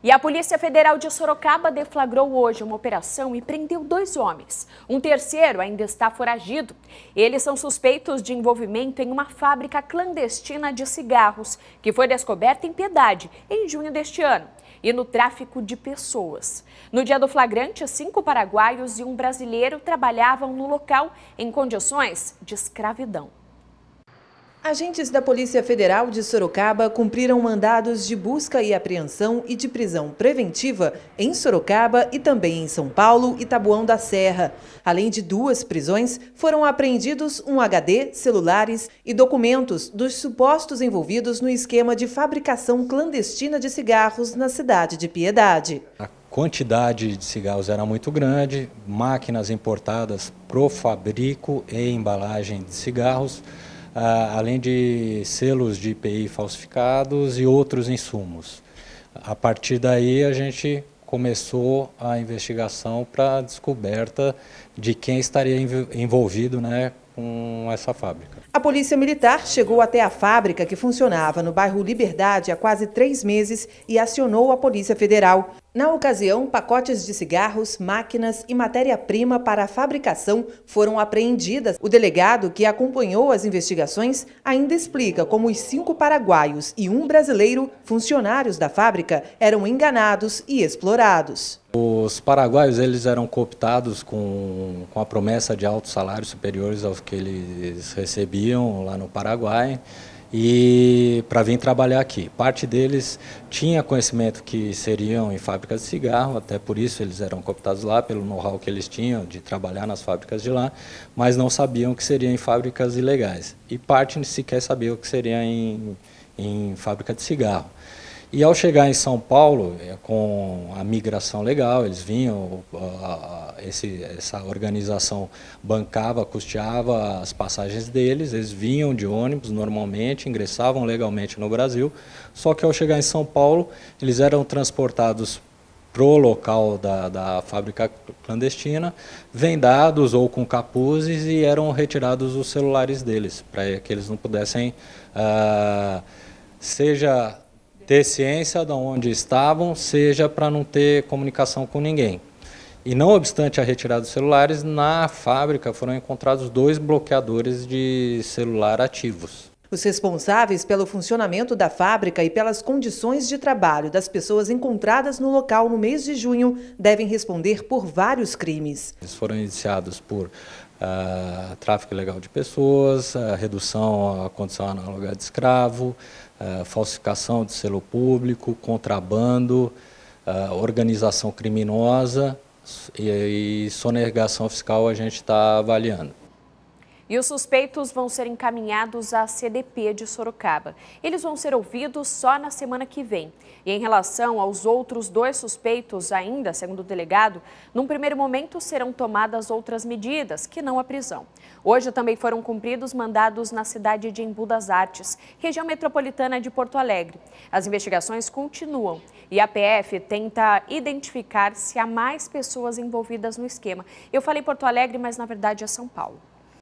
E a Polícia Federal de Sorocaba deflagrou hoje uma operação e prendeu dois homens. Um terceiro ainda está foragido. Eles são suspeitos de envolvimento em uma fábrica clandestina de cigarros, que foi descoberta em Piedade em junho deste ano, e no tráfico de pessoas. No dia do flagrante, cinco paraguaios e um brasileiro trabalhavam no local em condições de escravidão. Agentes da Polícia Federal de Sorocaba cumpriram mandados de busca e apreensão e de prisão preventiva em Sorocaba e também em São Paulo e Tabuão da Serra. Além de duas prisões, foram apreendidos um HD, celulares e documentos dos supostos envolvidos no esquema de fabricação clandestina de cigarros na cidade de Piedade. A quantidade de cigarros era muito grande, máquinas importadas pro fabrico e embalagem de cigarros ah, além de selos de IPI falsificados e outros insumos. A partir daí, a gente começou a investigação para a descoberta de quem estaria envolvido né, com essa fábrica. A Polícia Militar chegou até a fábrica que funcionava no bairro Liberdade há quase três meses e acionou a Polícia Federal. Na ocasião, pacotes de cigarros, máquinas e matéria-prima para a fabricação foram apreendidas. O delegado que acompanhou as investigações ainda explica como os cinco paraguaios e um brasileiro, funcionários da fábrica, eram enganados e explorados. Os paraguaios eles eram cooptados com, com a promessa de altos salários superiores aos que eles recebiam lá no Paraguai e para vir trabalhar aqui. Parte deles tinha conhecimento que seriam em fábricas de cigarro, até por isso eles eram cooptados lá, pelo know-how que eles tinham de trabalhar nas fábricas de lá, mas não sabiam que seria em fábricas ilegais. E parte sequer sabia que seria em, em fábrica de cigarro. E ao chegar em São Paulo, eh, com a migração legal, eles vinham, a, esse, essa organização bancava, custeava as passagens deles, eles vinham de ônibus normalmente, ingressavam legalmente no Brasil, só que ao chegar em São Paulo, eles eram transportados para o local da, da fábrica clandestina, vendados ou com capuzes e eram retirados os celulares deles, para que eles não pudessem, ah, seja ter ciência de onde estavam, seja para não ter comunicação com ninguém. E não obstante a retirada dos celulares, na fábrica foram encontrados dois bloqueadores de celular ativos. Os responsáveis pelo funcionamento da fábrica e pelas condições de trabalho das pessoas encontradas no local no mês de junho devem responder por vários crimes. Eles foram indiciados por uh, tráfico ilegal de pessoas, uh, redução à condição análoga de escravo, uh, falsificação de selo público, contrabando, organização criminosa e sonegação fiscal a gente está avaliando. E os suspeitos vão ser encaminhados à CDP de Sorocaba. Eles vão ser ouvidos só na semana que vem. E em relação aos outros dois suspeitos, ainda, segundo o delegado, num primeiro momento serão tomadas outras medidas, que não a prisão. Hoje também foram cumpridos mandados na cidade de Embu das Artes, região metropolitana de Porto Alegre. As investigações continuam e a PF tenta identificar se há mais pessoas envolvidas no esquema. Eu falei Porto Alegre, mas na verdade é São Paulo.